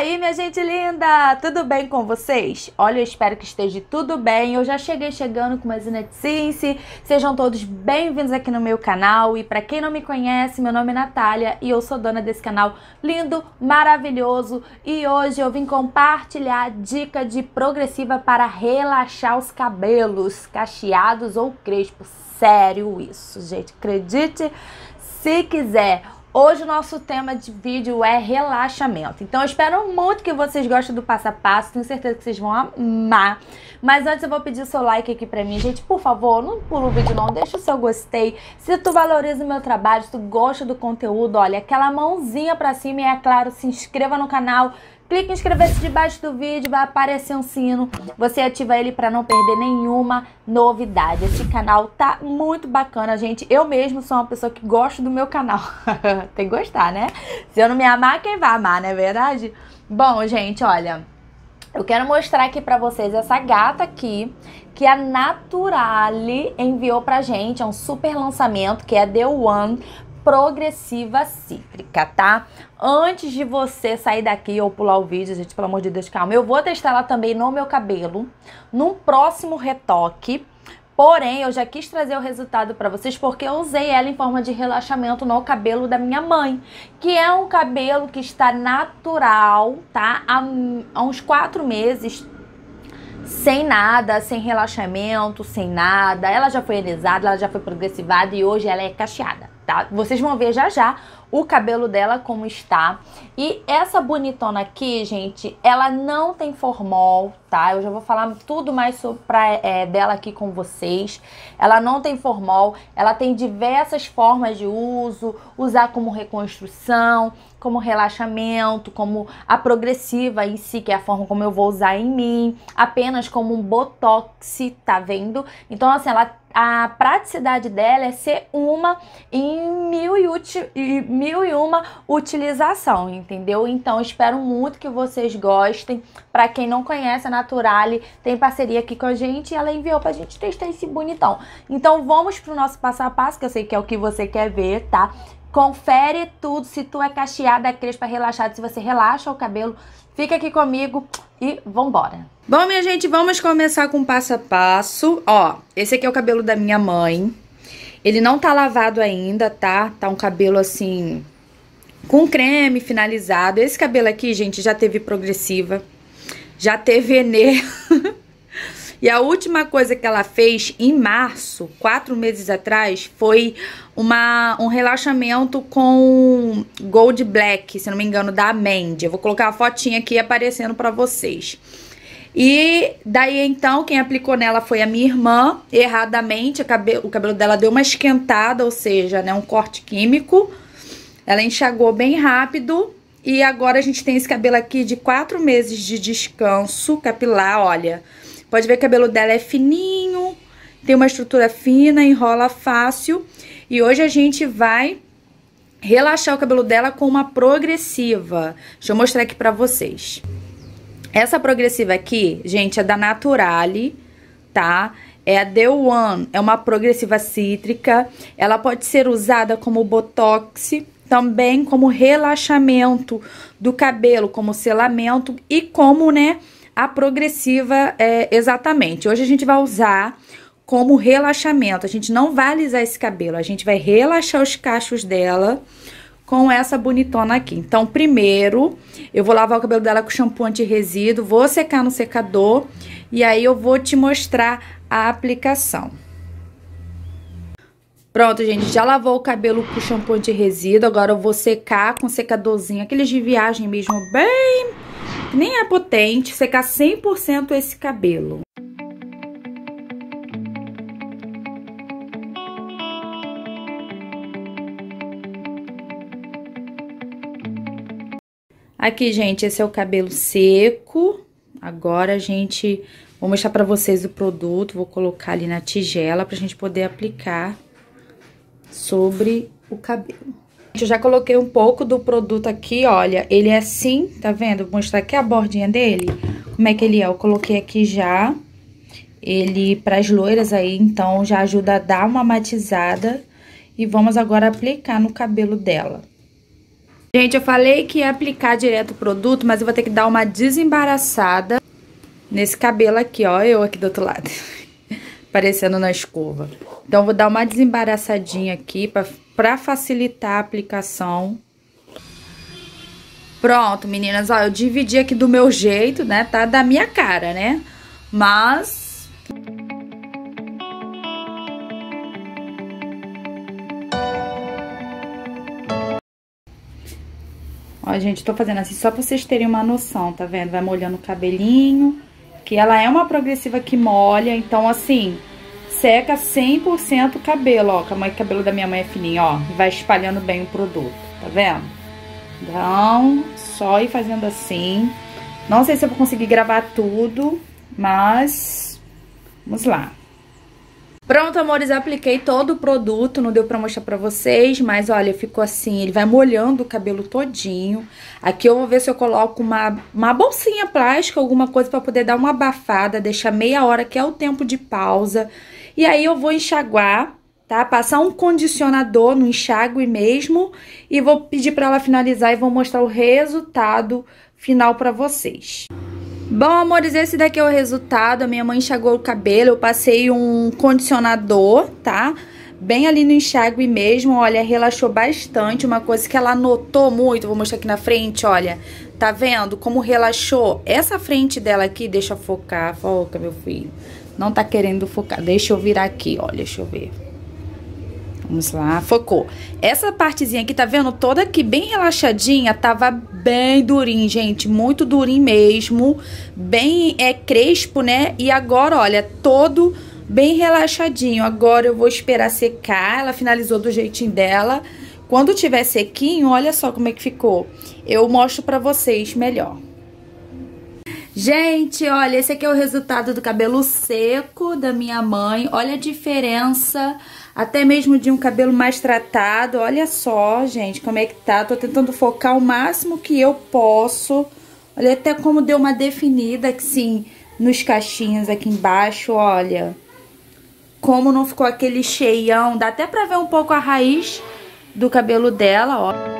aí, minha gente linda! Tudo bem com vocês? Olha, eu espero que esteja tudo bem. Eu já cheguei chegando com uma Zinetzinse. Sejam todos bem-vindos aqui no meu canal. E para quem não me conhece, meu nome é Natália e eu sou dona desse canal lindo, maravilhoso. E hoje eu vim compartilhar dica de progressiva para relaxar os cabelos cacheados ou crespos. Sério isso, gente. Acredite se quiser. Hoje o nosso tema de vídeo é relaxamento. Então eu espero muito que vocês gostem do passo a passo, tenho certeza que vocês vão amar. Mas antes eu vou pedir o seu like aqui pra mim, gente, por favor, não pula o vídeo não, deixa o seu gostei. Se tu valoriza o meu trabalho, se tu gosta do conteúdo, olha, aquela mãozinha pra cima e é claro, se inscreva no canal, Clique em inscrever-se debaixo do vídeo, vai aparecer um sino. Você ativa ele para não perder nenhuma novidade. Esse canal tá muito bacana, gente. Eu mesmo sou uma pessoa que gosto do meu canal. Tem que gostar, né? Se eu não me amar, quem vai amar, não é verdade? Bom, gente, olha... Eu quero mostrar aqui pra vocês essa gata aqui, que a Naturale enviou pra gente, é um super lançamento, que é The One, progressiva cíclica, tá? Antes de você sair daqui ou pular o vídeo, gente, pelo amor de Deus, calma. Eu vou testar ela também no meu cabelo, num próximo retoque. Porém, eu já quis trazer o resultado para vocês porque eu usei ela em forma de relaxamento no cabelo da minha mãe, que é um cabelo que está natural, tá? Há, há uns quatro meses, sem nada, sem relaxamento, sem nada. Ela já foi alisada, ela já foi progressivada e hoje ela é cacheada tá? Vocês vão ver já já o cabelo dela como está. E essa bonitona aqui, gente, ela não tem formol, tá? Eu já vou falar tudo mais sobre, pra, é, dela aqui com vocês. Ela não tem formol, ela tem diversas formas de uso, usar como reconstrução, como relaxamento, como a progressiva em si, que é a forma como eu vou usar em mim, apenas como um botox, tá vendo? Então, assim, ela a praticidade dela é ser uma em mil e, mil e uma utilização, entendeu? Então, espero muito que vocês gostem. Para quem não conhece, a Naturale tem parceria aqui com a gente e ela enviou pra gente testar esse bonitão. Então, vamos pro nosso passo a passo, que eu sei que é o que você quer ver, tá? Confere tudo, se tu é cacheada, é crespa, é relaxada, se você relaxa o cabelo. Fica aqui comigo e vambora. Bom, minha gente, vamos começar com passo a passo. Ó, esse aqui é o cabelo da minha mãe. Ele não tá lavado ainda, tá? Tá um cabelo assim, com creme finalizado. Esse cabelo aqui, gente, já teve progressiva, já teve enê. E a última coisa que ela fez em março, quatro meses atrás, foi uma, um relaxamento com Gold Black, se não me engano, da Mandy. Eu vou colocar a fotinha aqui aparecendo para vocês. E daí então, quem aplicou nela foi a minha irmã, erradamente, o cabelo dela deu uma esquentada, ou seja, né, um corte químico. Ela enxagou bem rápido e agora a gente tem esse cabelo aqui de quatro meses de descanso capilar, olha... Pode ver que o cabelo dela é fininho, tem uma estrutura fina, enrola fácil. E hoje a gente vai relaxar o cabelo dela com uma progressiva. Deixa eu mostrar aqui pra vocês. Essa progressiva aqui, gente, é da Naturale, tá? É a The One, é uma progressiva cítrica. Ela pode ser usada como botox, também como relaxamento do cabelo, como selamento e como, né, a progressiva é, exatamente. Hoje a gente vai usar como relaxamento. A gente não vai alisar esse cabelo, a gente vai relaxar os cachos dela com essa bonitona aqui. Então, primeiro, eu vou lavar o cabelo dela com shampoo anti-resíduo, vou secar no secador e aí eu vou te mostrar a aplicação. Pronto, gente, já lavou o cabelo com shampoo anti-resíduo, agora eu vou secar com secadorzinho, aqueles de viagem mesmo, bem nem é potente, secar 100% esse cabelo. Aqui, gente, esse é o cabelo seco. Agora a gente... Vou mostrar pra vocês o produto, vou colocar ali na tigela pra gente poder aplicar sobre o cabelo. Eu já coloquei um pouco do produto aqui, olha, ele é assim, tá vendo? Vou mostrar aqui a bordinha dele, como é que ele é. Eu coloquei aqui já, ele para as loiras aí, então já ajuda a dar uma matizada. E vamos agora aplicar no cabelo dela. Gente, eu falei que ia aplicar direto o produto, mas eu vou ter que dar uma desembaraçada nesse cabelo aqui, ó, eu aqui do outro lado, parecendo na escova. Então, vou dar uma desembaraçadinha aqui pra para facilitar a aplicação. Pronto, meninas, ó, eu dividi aqui do meu jeito, né? Tá da minha cara, né? Mas Ó, gente, tô fazendo assim só pra vocês terem uma noção, tá vendo? Vai molhando o cabelinho, que ela é uma progressiva que molha, então assim, seca 100% o cabelo, ó. O cabelo da minha mãe é fininho, ó. E vai espalhando bem o produto, tá vendo? Então, só ir fazendo assim. Não sei se eu vou conseguir gravar tudo, mas vamos lá. Pronto, amores, apliquei todo o produto, não deu pra mostrar pra vocês, mas olha, ficou assim, ele vai molhando o cabelo todinho. Aqui eu vou ver se eu coloco uma, uma bolsinha plástica, alguma coisa pra poder dar uma abafada, deixar meia hora, que é o tempo de pausa. E aí eu vou enxaguar, tá? Passar um condicionador no enxague mesmo e vou pedir para ela finalizar e vou mostrar o resultado final para vocês. Bom, amores, esse daqui é o resultado. A minha mãe enxagou o cabelo, eu passei um condicionador, tá? Bem ali no enxágue mesmo, olha, relaxou bastante. Uma coisa que ela notou muito, vou mostrar aqui na frente, olha. Tá vendo como relaxou? Essa frente dela aqui, deixa eu focar, foca, meu filho. Não tá querendo focar. Deixa eu virar aqui, olha, deixa eu ver. Vamos lá, focou. Essa partezinha aqui, tá vendo? Toda aqui bem relaxadinha, tava bem durinho, gente. Muito durinho mesmo. Bem é crespo, né? E agora, olha, todo bem relaxadinho. Agora eu vou esperar secar. Ela finalizou do jeitinho dela. Quando tiver sequinho, olha só como é que ficou. Eu mostro pra vocês melhor. Gente, olha, esse aqui é o resultado do cabelo seco da minha mãe. Olha a diferença, até mesmo de um cabelo mais tratado. Olha só, gente, como é que tá. Tô tentando focar o máximo que eu posso. Olha até como deu uma definida, sim, nos cachinhos aqui embaixo, olha. Como não ficou aquele cheião. Dá até pra ver um pouco a raiz do cabelo dela, ó.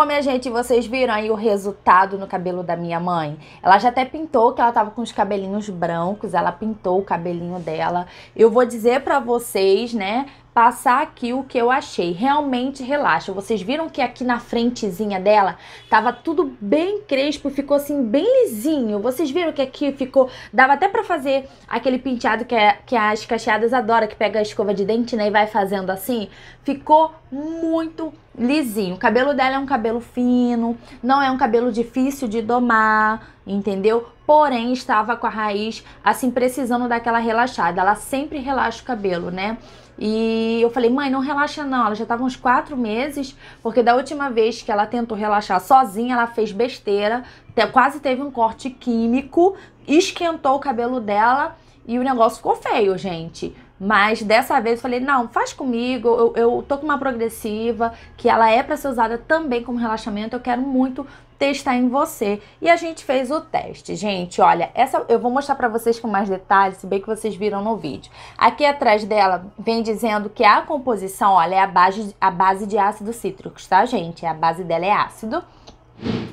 Bom, minha gente, vocês viram aí o resultado no cabelo da minha mãe? Ela já até pintou, que ela tava com os cabelinhos brancos, ela pintou o cabelinho dela. Eu vou dizer pra vocês, né, passar aqui o que eu achei. Realmente relaxa. Vocês viram que aqui na frentezinha dela tava tudo bem crespo, ficou assim bem lisinho. Vocês viram que aqui ficou, dava até para fazer aquele penteado que, é, que as cacheadas adora, que pega a escova de dente, né, e vai fazendo assim. Ficou muito lisinho. O cabelo dela é um cabelo fino, não é um cabelo difícil de domar, entendeu? Porém, estava com a raiz assim precisando daquela relaxada. Ela sempre relaxa o cabelo, né? E eu falei, mãe, não relaxa não. Ela já estava uns quatro meses, porque da última vez que ela tentou relaxar sozinha, ela fez besteira, quase teve um corte químico, esquentou o cabelo dela e o negócio ficou feio, gente. Mas dessa vez eu falei, não, faz comigo, eu, eu tô com uma progressiva, que ela é para ser usada também como relaxamento, eu quero muito testar em você. E a gente fez o teste. Gente, olha, essa eu vou mostrar para vocês com mais detalhes, se bem que vocês viram no vídeo. Aqui atrás dela vem dizendo que a composição, olha, é a base, a base de ácido cítrico, tá, gente? A base dela é ácido.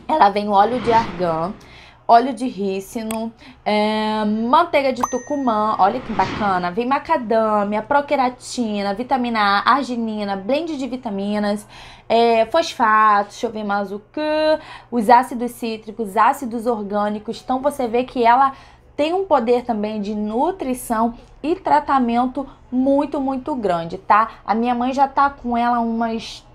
Ela vem óleo de argan, óleo de rícino, é, manteiga de tucumã, olha que bacana, vem macadâmia, proqueratina, vitamina A, arginina, blend de vitaminas, é, fosfato, deixa eu ver mais o que, os ácidos cítricos, ácidos orgânicos, então você vê que ela tem um poder também de nutrição e tratamento muito, muito grande, tá? A minha mãe já tá com ela umas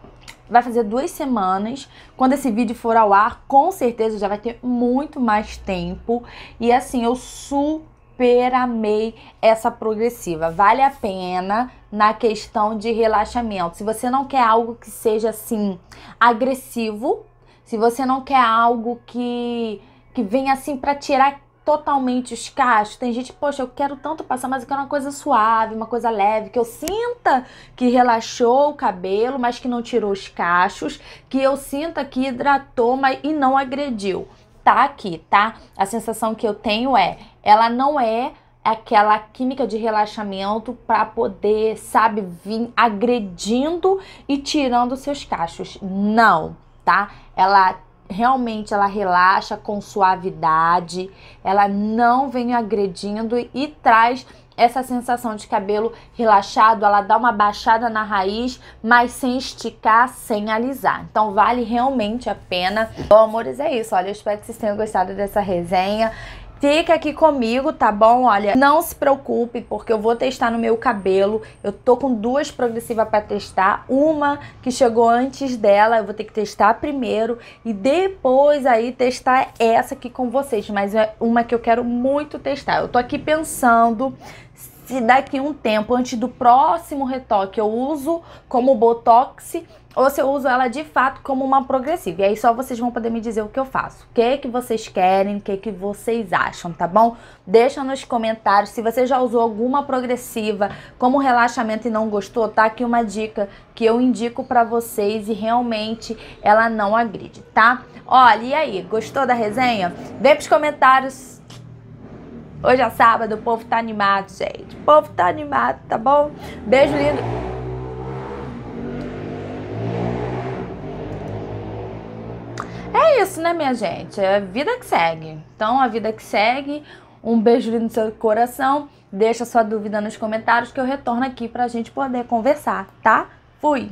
vai fazer duas semanas. Quando esse vídeo for ao ar, com certeza já vai ter muito mais tempo. E assim, eu super amei essa progressiva. Vale a pena na questão de relaxamento. Se você não quer algo que seja assim agressivo, se você não quer algo que que venha assim para tirar totalmente os cachos. Tem gente, poxa, eu quero tanto passar, mas eu quero uma coisa suave, uma coisa leve, que eu sinta que relaxou o cabelo, mas que não tirou os cachos, que eu sinta que hidratou, mas e não agrediu. Tá aqui, tá? A sensação que eu tenho é, ela não é aquela química de relaxamento para poder, sabe, vir agredindo e tirando seus cachos. Não, tá? Ela realmente ela relaxa com suavidade, ela não vem agredindo e traz essa sensação de cabelo relaxado, ela dá uma baixada na raiz, mas sem esticar, sem alisar. Então vale realmente a pena. Bom, amores, é isso. Olha, eu espero que vocês tenham gostado dessa resenha. Fica aqui comigo, tá bom? Olha, não se preocupe, porque eu vou testar no meu cabelo. Eu tô com duas progressivas para testar. Uma que chegou antes dela, eu vou ter que testar primeiro. E depois aí testar essa aqui com vocês. Mas é uma que eu quero muito testar. Eu tô aqui pensando se daqui um tempo, antes do próximo retoque, eu uso como botox ou se eu uso ela de fato como uma progressiva. E aí só vocês vão poder me dizer o que eu faço. O que, que vocês querem, o que, que vocês acham, tá bom? Deixa nos comentários se você já usou alguma progressiva como relaxamento e não gostou, tá aqui uma dica que eu indico para vocês e realmente ela não agride, tá? Olha, e aí, gostou da resenha? Vem pros comentários Hoje é sábado, o povo tá animado, gente. O povo tá animado, tá bom? Beijo lindo. É isso, né, minha gente? É a vida que segue. Então, a vida que segue. Um beijo lindo no seu coração. Deixa sua dúvida nos comentários que eu retorno aqui pra gente poder conversar, tá? Fui!